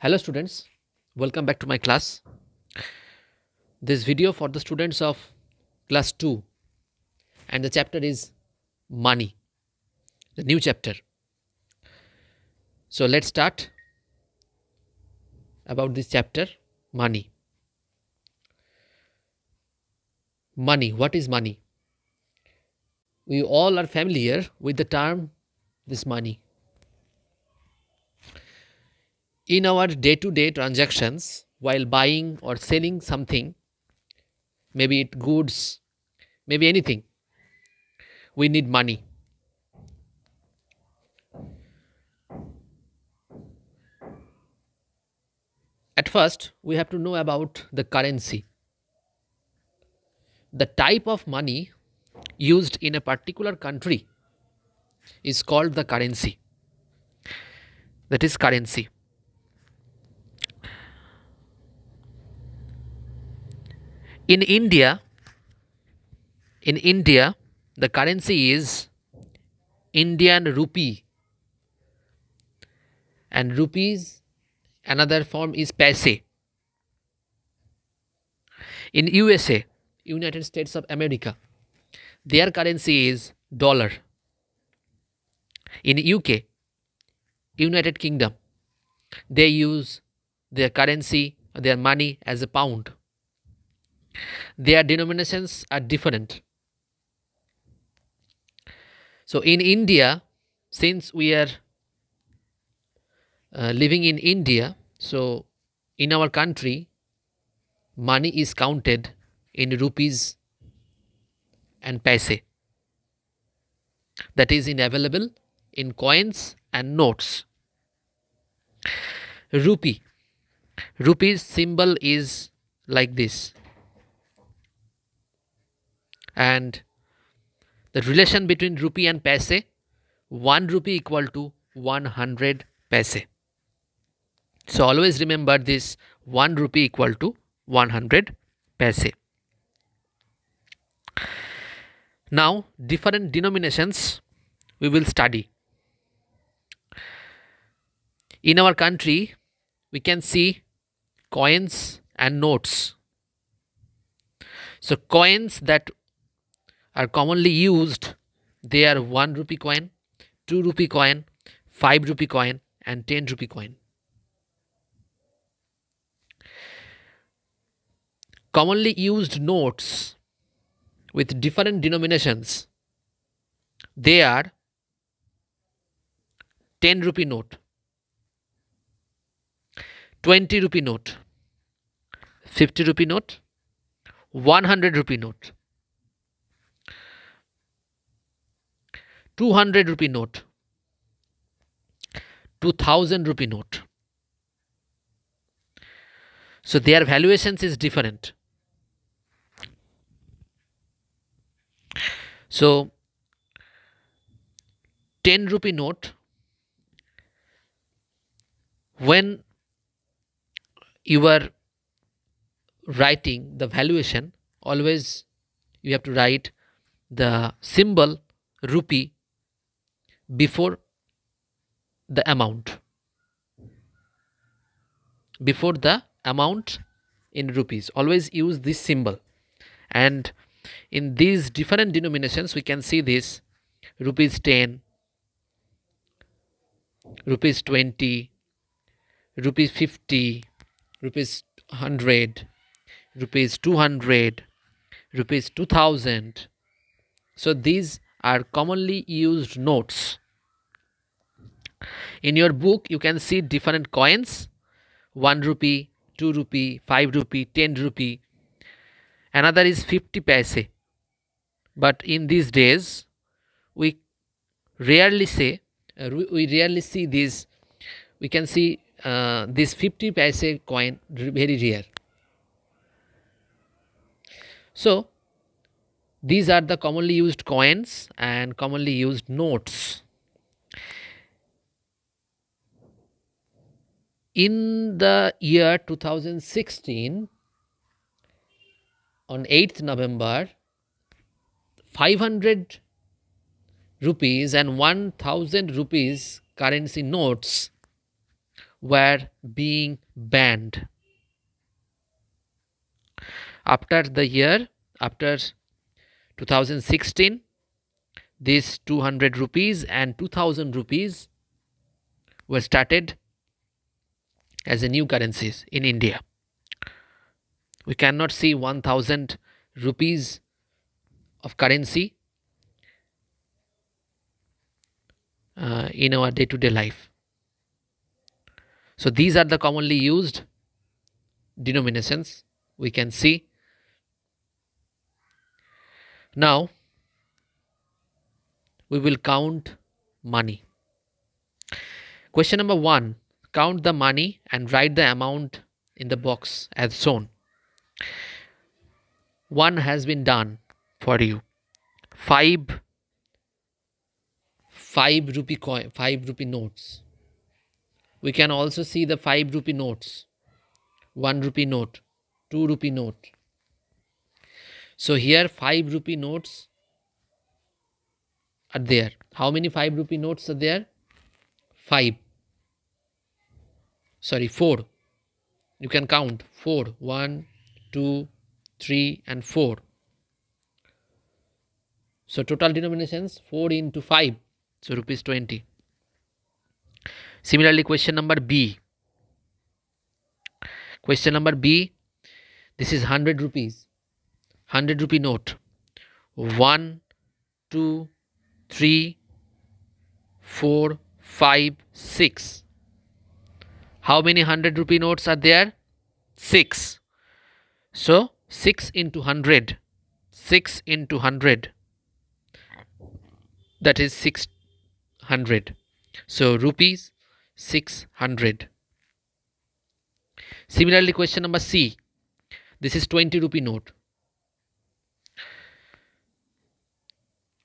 Hello students, welcome back to my class. This video for the students of class 2 and the chapter is money, the new chapter. So let's start about this chapter money. Money, what is money? We all are familiar with the term this money in our day-to-day transactions while buying or selling something, maybe it goods, maybe anything, we need money. At first, we have to know about the currency. The type of money used in a particular country is called the currency. That is currency. In India, in India, the currency is Indian rupee and rupees another form is paise. In USA, United States of America, their currency is dollar. In UK, United Kingdom, they use their currency, their money as a pound. Their denominations are different. So in India, since we are uh, living in India, so in our country, money is counted in rupees and paise. That is in available in coins and notes. Rupee. Rupee's symbol is like this and the relation between rupee and paise 1 rupee equal to 100 paise so always remember this 1 rupee equal to 100 paise now different denominations we will study in our country we can see coins and notes so coins that are commonly used. They are 1 rupee coin, 2 rupee coin, 5 rupee coin and 10 rupee coin. Commonly used notes with different denominations. They are 10 rupee note, 20 rupee note, 50 rupee note, 100 rupee note. 200 rupee note 2000 rupee note so their valuations is different so 10 rupee note when you are writing the valuation always you have to write the symbol rupee before the amount before the amount in rupees always use this symbol and in these different denominations we can see this rupees 10 rupees 20 rupees 50 rupees 100 rupees 200 rupees 2000 so these are commonly used notes. In your book, you can see different coins 1 rupee, 2 rupee, 5 rupee, 10 rupee. Another is 50 paise. But in these days, we rarely say, uh, we rarely see these, we can see uh, this 50 paise coin very rare. So, these are the commonly used coins and commonly used notes. In the year 2016, on 8th November, 500 rupees and 1000 rupees currency notes were being banned. After the year, after 2016 this 200 rupees and 2000 rupees were started as a new currencies in India. We cannot see 1000 rupees of currency uh, in our day to day life. So these are the commonly used denominations we can see now, we will count money. Question number one count the money and write the amount in the box as shown. One has been done for you. Five, five rupee coin, five rupee notes. We can also see the five rupee notes, one rupee note, two rupee note, so here 5 rupee notes are there. How many 5 rupee notes are there? 5. Sorry, 4. You can count 4. two, three, and 4. So total denominations 4 into 5. So rupees 20. Similarly, question number B. Question number B. This is 100 rupees. 100 rupee note 1 2 3 4 5 6 how many 100 rupee notes are there 6 so 6 into 100 6 into 100 that is 600 so rupees 600 similarly question number c this is 20 rupee note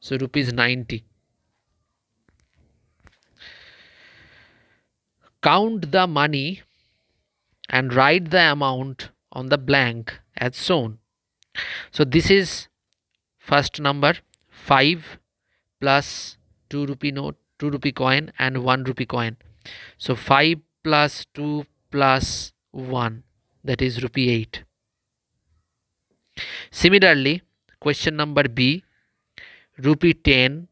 so rupees 90 count the money and write the amount on the blank as shown so this is first number 5 plus 2 rupee note 2 rupee coin and 1 rupee coin so 5 plus 2 plus 1 that is rupee 8 similarly question number b rupee 10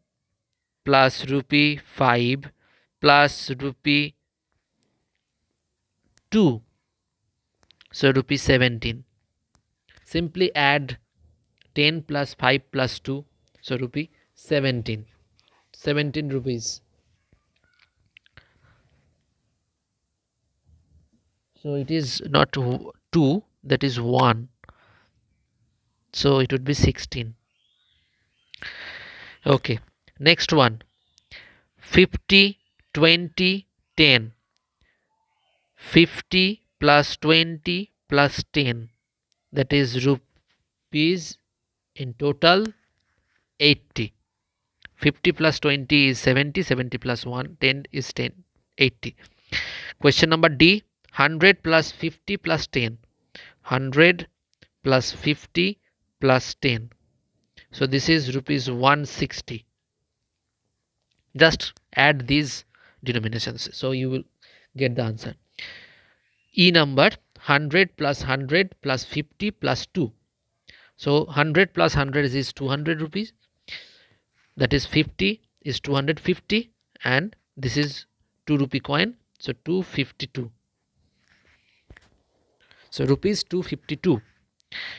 plus rupee 5 plus rupee 2 so rupee 17 simply add 10 plus 5 plus 2 so rupee 17 17 rupees so it is not 2 that is 1 so it would be 16 okay next one 50 20 10 50 plus 20 plus 10 that is rupees in total 80 50 plus 20 is 70 70 plus 1 10 is 10 80 question number d 100 plus 50 plus 10 100 plus 50 plus 10 so this is rupees 160 just add these denominations so you will get the answer e number 100 plus 100 plus 50 plus 2 so 100 plus 100 is 200 rupees that is 50 is 250 and this is 2 rupee coin so 252 so rupees 252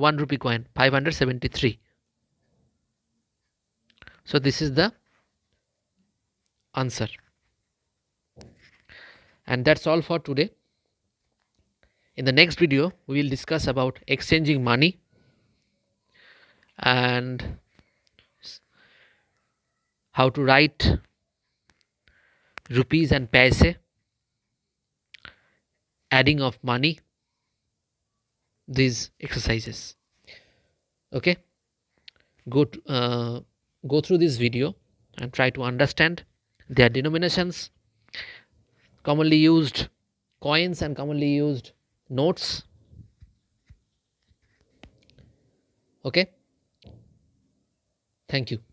1 rupee coin 573 so this is the answer and that's all for today in the next video we will discuss about exchanging money and how to write rupees and paise adding of money these exercises okay go to, uh, go through this video and try to understand their denominations commonly used coins and commonly used notes okay thank you